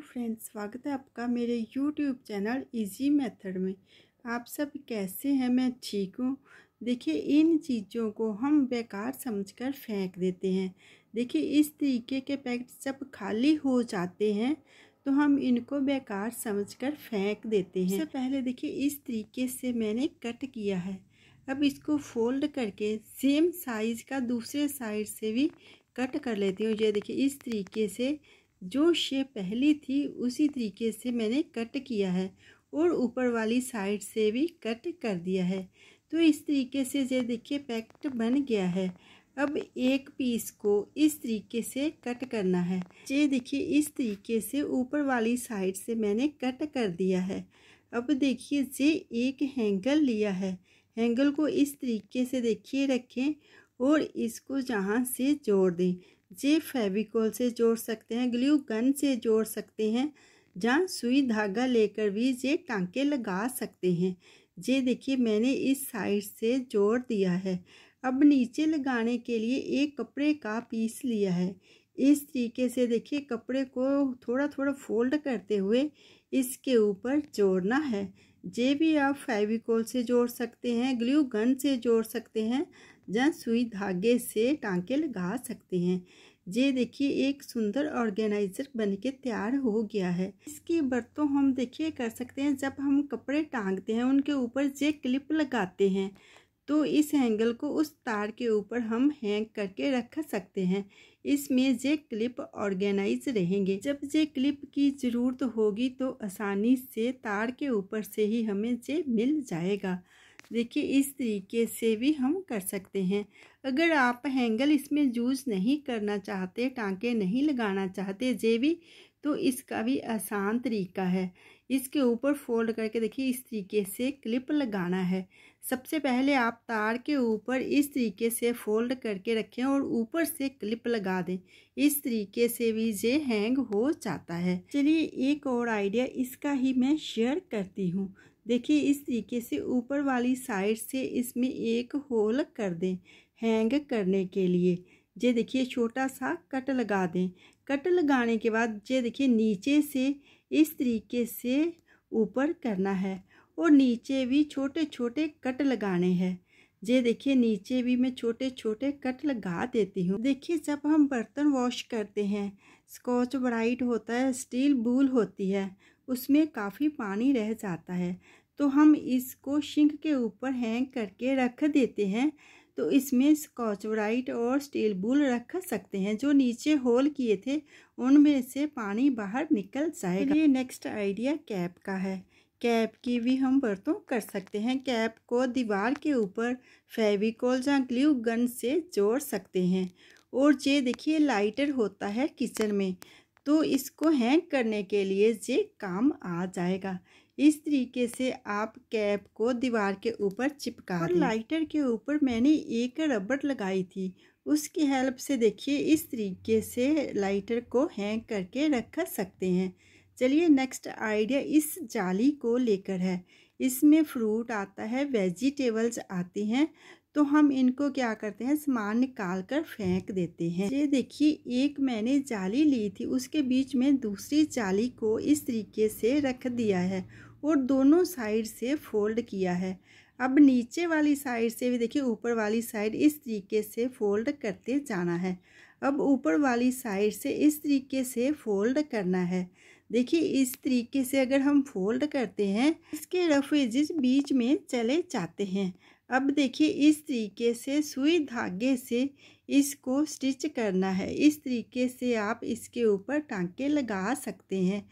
friends स्वागत है आपका मेरे यूट्यूब चैनल इजी मेथड में आप सब कैसे हैं मैं ठीक हूँ देखिए इन चीज़ों को हम बेकार समझकर फेंक देते हैं देखिए इस तरीके के पैकेट जब खाली हो जाते हैं तो हम इनको बेकार समझकर फेंक देते हैं सबसे पहले देखिए इस तरीके से मैंने कट किया है अब इसको फोल्ड करके सेम साइज़ का दूसरे साइड से भी कट कर लेती हूँ ये देखिए इस तरीके से जो शेप पहली थी उसी तरीके से मैंने कट किया है और ऊपर वाली साइड से भी कट कर दिया है तो इस तरीके से ये देखिए पैक्ट बन गया है अब एक पीस को इस तरीके से कट करना है ये देखिए इस तरीके से ऊपर वाली साइड से मैंने कट कर दिया है अब देखिए ये एक हैंगल लिया है हैंगल को इस तरीके से देखिए रखें और इसको जहाँ से जोड़ दें जे फेविकोल से जोड़ सकते हैं ग्लू गन से जोड़ सकते हैं जहाँ सुई धागा लेकर भी जे टांके लगा सकते हैं जे देखिए मैंने इस साइड से जोड़ दिया है अब नीचे लगाने के लिए एक कपड़े का पीस लिया है इस तरीके से देखिए कपड़े को थोड़ा थोड़ा फोल्ड करते हुए इसके ऊपर जोड़ना है जे भी आप फेविकोल से जोड़ सकते हैं ग्लू गन से जोड़ सकते हैं जहाँ सुई धागे से टांके लगा सकते हैं ये देखिए एक सुंदर ऑर्गेनाइजर बन के तैयार हो गया है इसकी बरतों हम देखिए कर सकते हैं जब हम कपड़े टांगते हैं उनके ऊपर ये क्लिप लगाते हैं तो इस हैंगल को उस तार के ऊपर हम हैंग करके रख सकते हैं इसमें ये क्लिप ऑर्गेनाइज रहेंगे जब ये क्लिप की ज़रूरत होगी तो आसानी से तार के ऊपर से ही हमें ये मिल जाएगा देखिए इस तरीके से भी हम कर सकते हैं अगर आप हैंगल इसमें यूज़ नहीं करना चाहते टांके नहीं लगाना चाहते जेबी तो इसका भी आसान तरीका है इसके ऊपर फोल्ड करके देखिए इस तरीके से क्लिप लगाना है सबसे पहले आप तार के ऊपर इस तरीके से फोल्ड करके रखें और ऊपर से क्लिप लगा दें इस तरीके से भी ये हैंग हो जाता है चलिए एक और आइडिया इसका ही मैं शेयर करती हूँ देखिए इस तरीके से ऊपर वाली साइड से इसमें एक होल कर दें हैंग करने के लिए ये देखिए छोटा सा कट लगा दें कट लगाने के बाद ये देखिए नीचे से इस तरीके से ऊपर करना है और नीचे भी छोटे छोटे कट लगाने हैं ये देखिए नीचे भी मैं छोटे छोटे कट लगा देती हूँ देखिए जब हम बर्तन वॉश करते हैं स्कॉच ब्राइट होता है स्टील बूल होती है उसमें काफ़ी पानी रह जाता है तो हम इसको सिंक के ऊपर हैंग करके रख देते हैं तो इसमें स्कॉच ब्राइट और स्टील बुल रख सकते हैं जो नीचे होल किए थे उनमें से पानी बाहर निकल जाएगा ये नेक्स्ट आइडिया कैप का है कैप की भी हम बर्तों कर सकते हैं कैप को दीवार के ऊपर फेविकोल या ग्लू गन से जोड़ सकते हैं और ये देखिए लाइटर होता है किचन में तो इसको हैंग करने के लिए ये काम आ जाएगा इस तरीके से आप कैप को दीवार के ऊपर चिपका और लाइटर के ऊपर मैंने एक रबड़ लगाई थी उसकी हेल्प से देखिए इस तरीके से लाइटर को हैंग करके रख सकते हैं चलिए नेक्स्ट आइडिया इस जाली को लेकर है इसमें फ्रूट आता है वेजिटेबल्स आती हैं तो हम इनको क्या करते हैं सामान निकाल कर फेंक देते हैं ये देखिए एक मैंने जाली ली थी उसके बीच में दूसरी जाली को इस तरीके से रख दिया है और दोनों साइड से फोल्ड किया है अब नीचे वाली साइड से भी देखिए ऊपर वाली साइड इस तरीके से फोल्ड करते जाना है अब ऊपर वाली साइड से इस तरीके से फोल्ड करना है देखिए इस तरीके से अगर हम फोल्ड करते हैं इसके रफ एजिस बीच में चले जाते हैं अब देखिए इस तरीके से सुई धागे से इसको स्टिच करना है इस तरीके से आप इसके ऊपर टांके लगा सकते हैं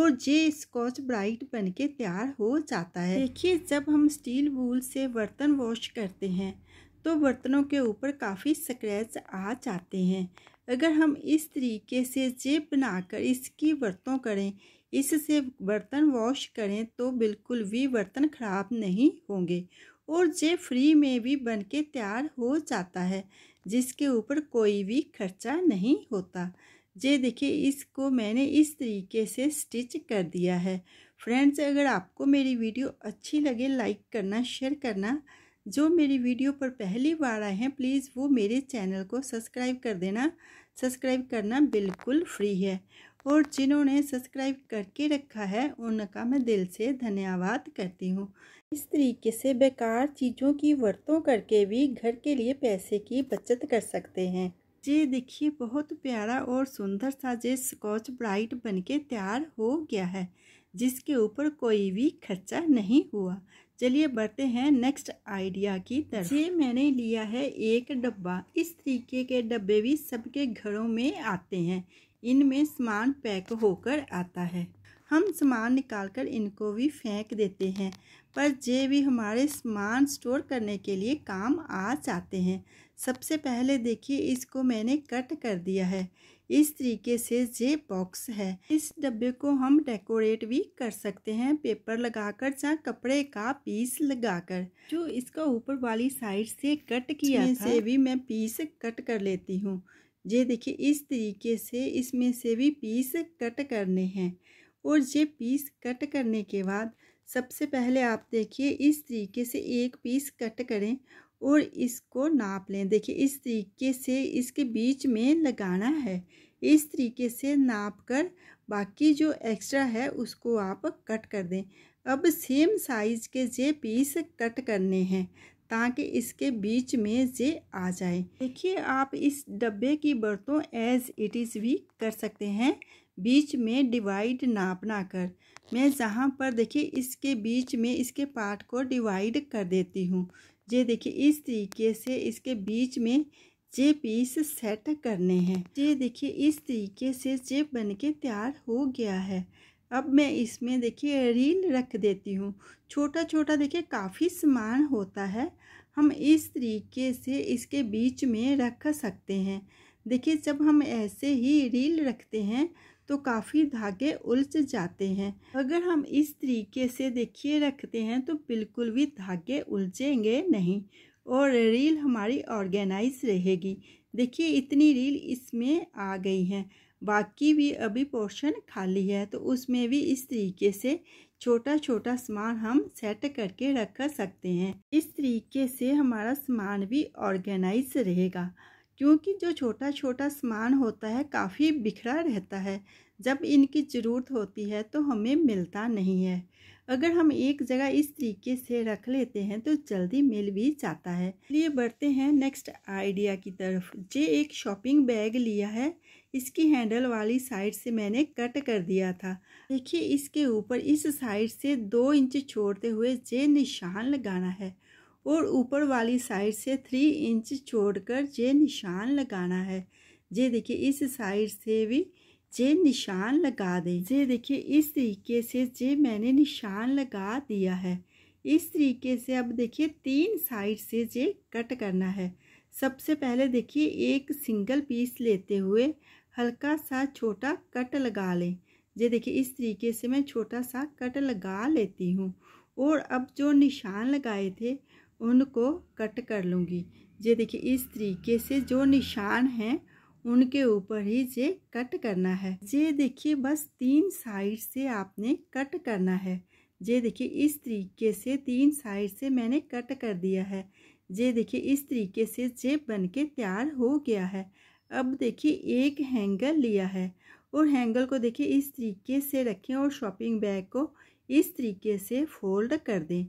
और ये स्कॉच ब्राइट बन के तैयार हो जाता है देखिए जब हम स्टील वूल से बर्तन वॉश करते हैं तो बर्तनों के ऊपर काफ़ी स्क्रैच आ जाते हैं अगर हम इस तरीके से जेब बनाकर इसकी बरतों करें इससे बर्तन वॉश करें तो बिल्कुल भी बर्तन ख़राब नहीं होंगे और जे फ्री में भी बन के तैयार हो जाता है जिसके ऊपर कोई भी खर्चा नहीं होता जे देखिए इसको मैंने इस तरीके से स्टिच कर दिया है फ्रेंड्स अगर आपको मेरी वीडियो अच्छी लगे लाइक करना शेयर करना जो मेरी वीडियो पर पहली बार आए हैं प्लीज़ वो मेरे चैनल को सब्सक्राइब कर देना सब्सक्राइब करना बिल्कुल फ्री है और जिन्होंने सब्सक्राइब करके रखा है उनका मैं दिल से धन्यवाद करती हूँ इस तरीके से बेकार चीज़ों की वर्तों करके भी घर के लिए पैसे की बचत कर सकते हैं ये देखिए बहुत प्यारा और सुंदर सा ये स्कॉच ब्राइट बनके तैयार हो गया है जिसके ऊपर कोई भी खर्चा नहीं हुआ चलिए बढ़ते हैं नेक्स्ट आइडिया की तरफ ये मैंने लिया है एक डब्बा इस तरीके के डब्बे भी सबके घरों में आते हैं इनमें सामान पैक होकर आता है हम सामान निकालकर इनको भी फेंक देते हैं पर जे भी हमारे सामान स्टोर करने के लिए काम आ जाते हैं सबसे पहले देखिए इसको मैंने कट कर दिया है इस तरीके से जे बॉक्स है इस डब्बे को हम डेकोरेट भी कर सकते हैं पेपर लगाकर या कपड़े का पीस लगाकर जो इसका ऊपर वाली साइड से कट किया था से भी मैं पीस कट कर लेती हूँ ये देखिए इस तरीके से इसमें से भी पीस कट करने हैं और ये पीस कट करने के बाद सबसे पहले आप देखिए इस तरीके से एक पीस कट करें और इसको नाप लें देखिए इस तरीके से इसके बीच में लगाना है इस तरीके से नाप कर बाकी जो एक्स्ट्रा है उसको आप कट कर दें अब सेम साइज़ के जे पीस कट करने हैं ताकि इसके बीच में से आ जाए देखिए आप इस डब्बे की बर्तों एज इट इज़ भी कर सकते हैं बीच में डिवाइड नापना कर मैं जहाँ पर देखिए इसके बीच में इसके पार्ट को डिवाइड कर देती हूँ ये देखिए इस तरीके से इसके बीच में जे पीस सेट करने हैं ये देखिए इस तरीके से जे बन के तैयार हो गया है अब मैं इसमें देखिए रील रख देती हूँ छोटा छोटा देखिए काफ़ी समान होता है हम इस तरीके से इसके बीच में रख सकते हैं देखिए जब हम ऐसे ही रील रखते हैं तो काफ़ी धागे उलझ जाते हैं अगर हम इस तरीके से देखिए रखते हैं तो बिल्कुल भी धागे उलझेंगे नहीं और रील हमारी ऑर्गेनाइज रहेगी देखिए इतनी रील इसमें आ गई हैं बाकी भी अभी पोर्शन खाली है तो उसमें भी इस तरीके से छोटा छोटा सामान हम सेट करके रख सकते हैं इस तरीके से हमारा सामान भी ऑर्गेनाइज रहेगा क्योंकि जो छोटा छोटा सामान होता है काफ़ी बिखरा रहता है जब इनकी ज़रूरत होती है तो हमें मिलता नहीं है अगर हम एक जगह इस तरीके से रख लेते हैं तो जल्दी मिल भी जाता है लिए बढ़ते हैं नेक्स्ट आइडिया की तरफ जे एक शॉपिंग बैग लिया है इसकी हैंडल वाली साइड से मैंने कट कर दिया था देखिए इसके ऊपर इस साइड से दो इंच छोड़ते हुए जे निशान लगाना है और ऊपर वाली साइड से थ्री इंच छोड़कर जे निशान लगाना है जे देखिए इस साइड से भी जे निशान लगा दें जे देखिए इस तरीके से जे मैंने निशान लगा दिया है इस तरीके से अब देखिए तीन साइड से जे कट करना है सबसे पहले देखिए एक सिंगल पीस लेते हुए हल्का सा छोटा कट लगा लें ये देखिए इस तरीके से मैं छोटा सा कट लगा लेती हूँ और अब जो निशान लगाए थे उनको कट कर लूँगी ये देखिए इस तरीके से जो निशान हैं उनके ऊपर ही ये कट करना है ये देखिए बस तीन साइड से आपने कट करना है ये देखिए इस तरीके से तीन साइड से मैंने कट कर दिया है ये देखिए इस तरीके से जेब बन के तैयार हो गया है अब देखिए एक हैंगर लिया है और हैंगर को देखिए इस तरीके से रखें और शॉपिंग बैग को इस तरीके से फोल्ड कर दें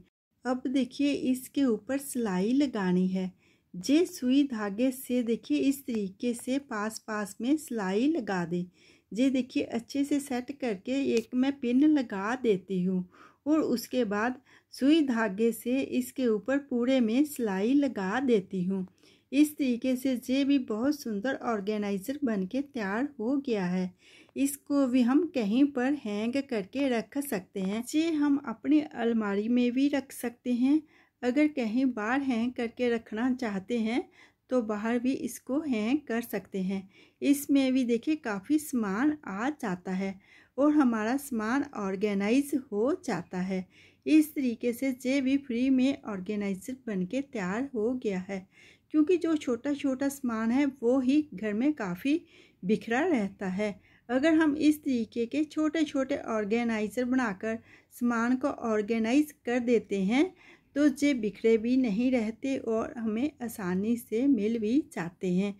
अब देखिए इसके ऊपर सिलाई लगानी है जे सुई धागे से देखिए इस तरीके से पास पास में सिलाई लगा दें जे देखिए अच्छे से सेट करके एक मैं पिन लगा देती हूँ और उसके बाद सुई धागे से इसके ऊपर पूरे में सिलाई लगा देती हूँ इस तरीके से ये भी बहुत सुंदर ऑर्गेनाइज़र बन के तैयार हो गया है इसको भी हम कहीं पर हैंग करके रख सकते हैं ये हम अपनी अलमारी में भी रख सकते हैं अगर कहीं बाहर हैंग करके रखना चाहते हैं तो बाहर भी इसको हैंग कर सकते हैं इसमें भी देखिए काफ़ी सामान आ जाता है और हमारा सामान ऑर्गेनाइज हो जाता है इस तरीके से जे भी फ्री में ऑर्गेनाइजर बन के तैयार हो गया है क्योंकि जो छोटा छोटा सामान है वो ही घर में काफ़ी बिखरा रहता है अगर हम इस तरीके के छोटे छोटे ऑर्गेनाइज़र बनाकर सामान को ऑर्गेनाइज कर देते हैं तो जे बिखरे भी नहीं रहते और हमें आसानी से मिल भी जाते हैं